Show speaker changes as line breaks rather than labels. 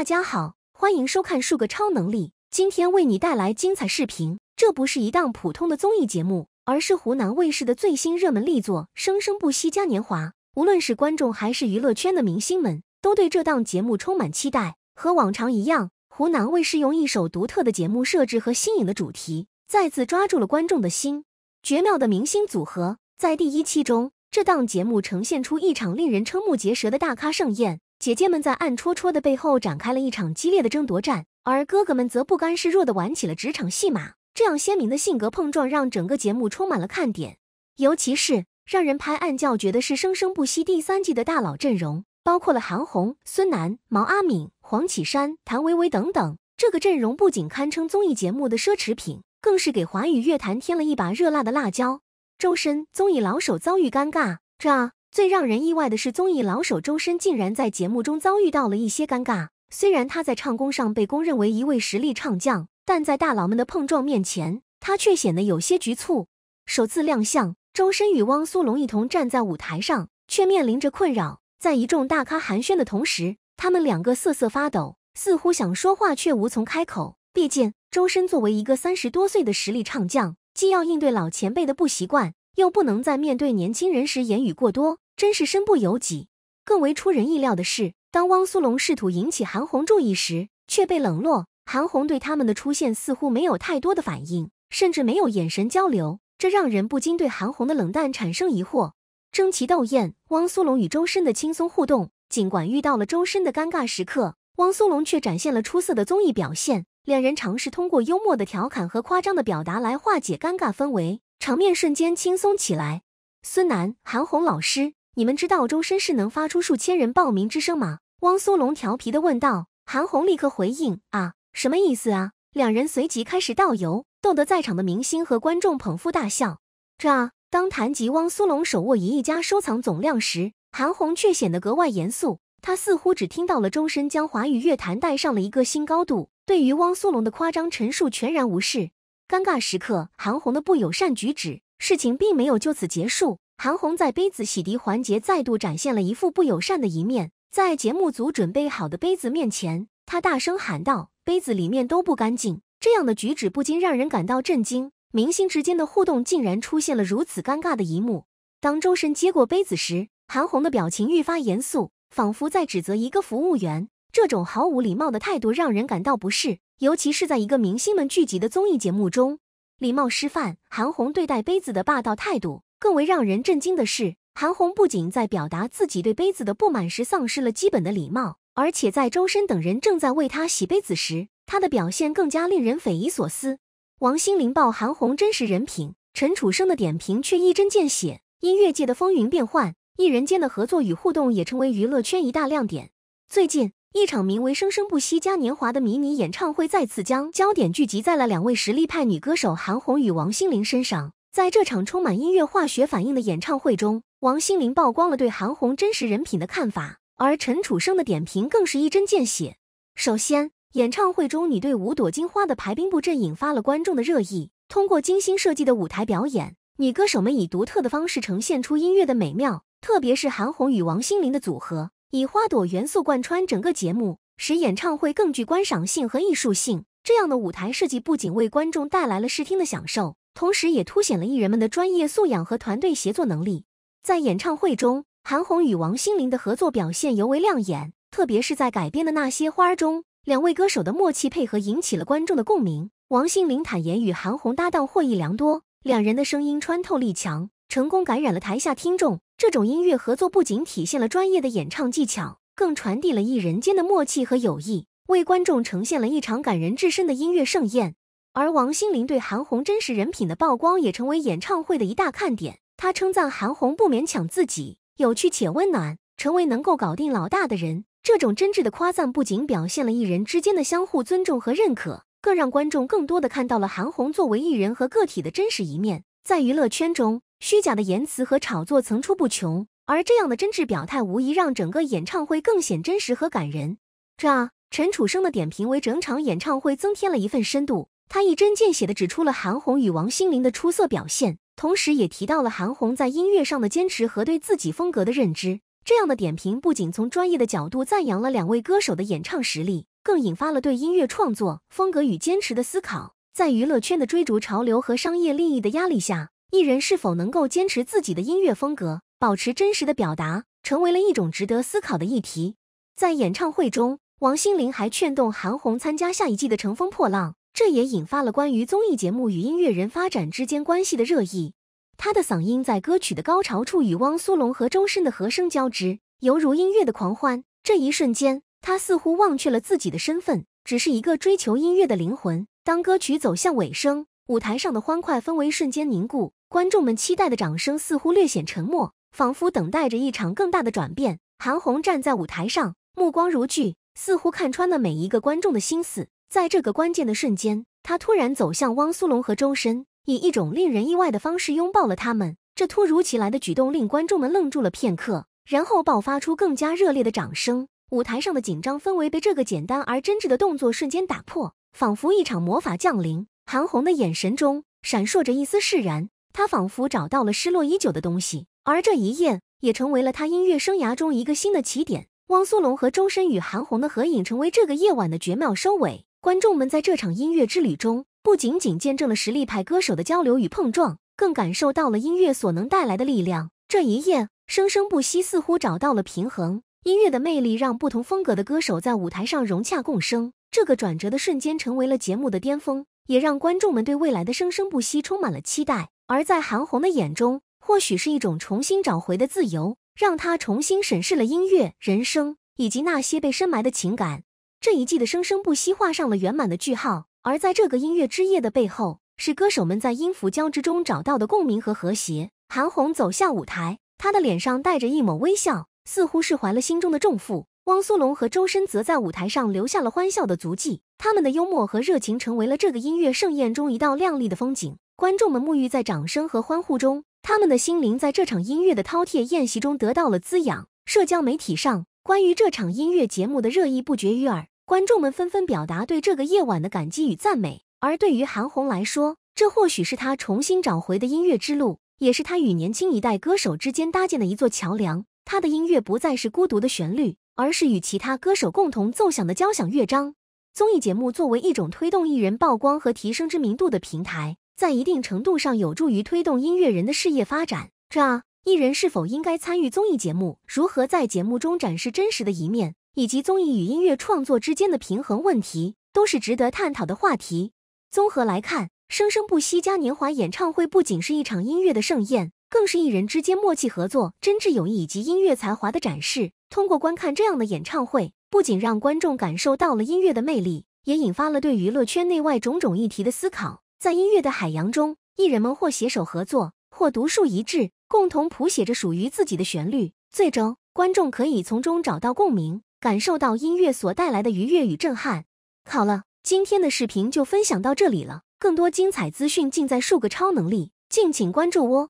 大家好，欢迎收看《数个超能力》。今天为你带来精彩视频。这不是一档普通的综艺节目，而是湖南卫视的最新热门力作《生生不息嘉年华》。无论是观众还是娱乐圈的明星们，都对这档节目充满期待。和往常一样，湖南卫视用一首独特的节目设置和新颖的主题，再次抓住了观众的心。绝妙的明星组合，在第一期中，这档节目呈现出一场令人瞠目结舌的大咖盛宴。姐姐们在暗戳戳的背后展开了一场激烈的争夺战，而哥哥们则不甘示弱的玩起了职场戏码。这样鲜明的性格碰撞，让整个节目充满了看点。尤其是让人拍案叫绝的是《生生不息》第三季的大佬阵容，包括了韩红、孙楠、毛阿敏、黄绮珊、谭维维等等。这个阵容不仅堪称综艺节目的奢侈品，更是给华语乐坛添了一把热辣的辣椒。周深，综艺老手遭遇尴尬。这最让人意外的是，综艺老手周深竟然在节目中遭遇到了一些尴尬。虽然他在唱功上被公认为一位实力唱将，但在大佬们的碰撞面前，他却显得有些局促。首次亮相，周深与汪苏泷一同站在舞台上，却面临着困扰。在一众大咖寒暄的同时，他们两个瑟瑟发抖，似乎想说话却无从开口。毕竟，周深作为一个三十多岁的实力唱将，既要应对老前辈的不习惯，又不能在面对年轻人时言语过多。真是身不由己。更为出人意料的是，当汪苏泷试图引起韩红注意时，却被冷落。韩红对他们的出现似乎没有太多的反应，甚至没有眼神交流，这让人不禁对韩红的冷淡产生疑惑。争奇斗艳，汪苏泷与周深的轻松互动，尽管遇到了周深的尴尬时刻，汪苏泷却展现了出色的综艺表现。两人尝试通过幽默的调侃和夸张的表达来化解尴尬氛围，场面瞬间轻松起来。孙楠、韩红老师。你们知道周深是能发出数千人报名之声吗？汪苏泷调皮地问道。韩红立刻回应：“啊，什么意思啊？”两人随即开始倒油，逗得在场的明星和观众捧腹大笑。这、啊、当谈及汪苏泷手握一亿家收藏总量时，韩红却显得格外严肃。他似乎只听到了周深将华语乐坛带上了一个新高度，对于汪苏泷的夸张陈述全然无视。尴尬时刻，韩红的不友善举止，事情并没有就此结束。韩红在杯子洗涤环节再度展现了一副不友善的一面。在节目组准备好的杯子面前，她大声喊道：“杯子里面都不干净。”这样的举止不禁让人感到震惊。明星之间的互动竟然出现了如此尴尬的一幕。当周深接过杯子时，韩红的表情愈发严肃，仿佛在指责一个服务员。这种毫无礼貌的态度让人感到不适，尤其是在一个明星们聚集的综艺节目中，礼貌示范。韩红对待杯子的霸道态度。更为让人震惊的是，韩红不仅在表达自己对杯子的不满时丧失了基本的礼貌，而且在周深等人正在为他洗杯子时，他的表现更加令人匪夷所思。王心凌爆韩红真实人品，陈楚生的点评却一针见血。音乐界的风云变幻，艺人间的合作与互动也成为娱乐圈一大亮点。最近，一场名为“生生不息嘉年华”的迷你演唱会再次将焦点聚集在了两位实力派女歌手韩红与王心凌身上。在这场充满音乐化学反应的演唱会中，王心凌曝光了对韩红真实人品的看法，而陈楚生的点评更是一针见血。首先，演唱会中你对五朵金花的排兵布阵引发了观众的热议。通过精心设计的舞台表演，女歌手们以独特的方式呈现出音乐的美妙，特别是韩红与王心凌的组合，以花朵元素贯穿整个节目，使演唱会更具观赏性和艺术性。这样的舞台设计不仅为观众带来了视听的享受。同时也凸显了艺人们的专业素养和团队协作能力。在演唱会中，韩红与王心凌的合作表现尤为亮眼，特别是在改编的那些花儿中，两位歌手的默契配合引起了观众的共鸣。王心凌坦言与韩红搭档获益良多，两人的声音穿透力强，成功感染了台下听众。这种音乐合作不仅体现了专业的演唱技巧，更传递了艺人间的默契和友谊，为观众呈现了一场感人至深的音乐盛宴。而王心凌对韩红真实人品的曝光，也成为演唱会的一大看点。她称赞韩红不勉强自己，有趣且温暖，成为能够搞定老大的人。这种真挚的夸赞，不仅表现了艺人之间的相互尊重和认可，更让观众更多的看到了韩红作为艺人和个体的真实一面。在娱乐圈中，虚假的言辞和炒作层出不穷，而这样的真挚表态，无疑让整个演唱会更显真实和感人。这陈楚生的点评为整场演唱会增添了一份深度。他一针见血地指出了韩红与王心凌的出色表现，同时也提到了韩红在音乐上的坚持和对自己风格的认知。这样的点评不仅从专业的角度赞扬了两位歌手的演唱实力，更引发了对音乐创作风格与坚持的思考。在娱乐圈的追逐潮流和商业利益的压力下，艺人是否能够坚持自己的音乐风格，保持真实的表达，成为了一种值得思考的议题。在演唱会中，王心凌还劝动韩红参加下一季的《乘风破浪》。这也引发了关于综艺节目与音乐人发展之间关系的热议。他的嗓音在歌曲的高潮处与汪苏泷和周深的和声交织，犹如音乐的狂欢。这一瞬间，他似乎忘却了自己的身份，只是一个追求音乐的灵魂。当歌曲走向尾声，舞台上的欢快氛围瞬间凝固，观众们期待的掌声似乎略显沉默，仿佛等待着一场更大的转变。韩红站在舞台上，目光如炬，似乎看穿了每一个观众的心思。在这个关键的瞬间，他突然走向汪苏泷和周深，以一种令人意外的方式拥抱了他们。这突如其来的举动令观众们愣住了片刻，然后爆发出更加热烈的掌声。舞台上的紧张氛围被这个简单而真挚的动作瞬间打破，仿佛一场魔法降临。韩红的眼神中闪烁着一丝释然，她仿佛找到了失落已久的东西。而这一夜也成为了他音乐生涯中一个新的起点。汪苏泷和周深与韩红的合影成为这个夜晚的绝妙收尾。观众们在这场音乐之旅中，不仅仅见证了实力派歌手的交流与碰撞，更感受到了音乐所能带来的力量。这一夜，生生不息似乎找到了平衡。音乐的魅力让不同风格的歌手在舞台上融洽共生。这个转折的瞬间成为了节目的巅峰，也让观众们对未来的生生不息充满了期待。而在韩红的眼中，或许是一种重新找回的自由，让她重新审视了音乐、人生以及那些被深埋的情感。这一季的生生不息画上了圆满的句号。而在这个音乐之夜的背后，是歌手们在音符交织中找到的共鸣和和谐。韩红走下舞台，她的脸上带着一抹微笑，似乎是怀了心中的重负。汪苏泷和周深则在舞台上留下了欢笑的足迹，他们的幽默和热情成为了这个音乐盛宴中一道亮丽的风景。观众们沐浴在掌声和欢呼中，他们的心灵在这场音乐的饕餮宴席中得到了滋养。社交媒体上。关于这场音乐节目的热议不绝于耳，观众们纷纷表达对这个夜晚的感激与赞美。而对于韩红来说，这或许是她重新找回的音乐之路，也是她与年轻一代歌手之间搭建的一座桥梁。她的音乐不再是孤独的旋律，而是与其他歌手共同奏响的交响乐章。综艺节目作为一种推动艺人曝光和提升知名度的平台，在一定程度上有助于推动音乐人的事业发展。这啊。艺人是否应该参与综艺节目？如何在节目中展示真实的一面？以及综艺与音乐创作之间的平衡问题，都是值得探讨的话题。综合来看，《生生不息嘉年华》演唱会不仅是一场音乐的盛宴，更是艺人之间默契合作、真挚友谊以及音乐才华的展示。通过观看这样的演唱会，不仅让观众感受到了音乐的魅力，也引发了对娱乐圈内外种种议题的思考。在音乐的海洋中，艺人们或携手合作，或独树一帜。共同谱写着属于自己的旋律，最终观众可以从中找到共鸣，感受到音乐所带来的愉悦与震撼。好了，今天的视频就分享到这里了，更多精彩资讯尽在数个超能力，敬请关注哦。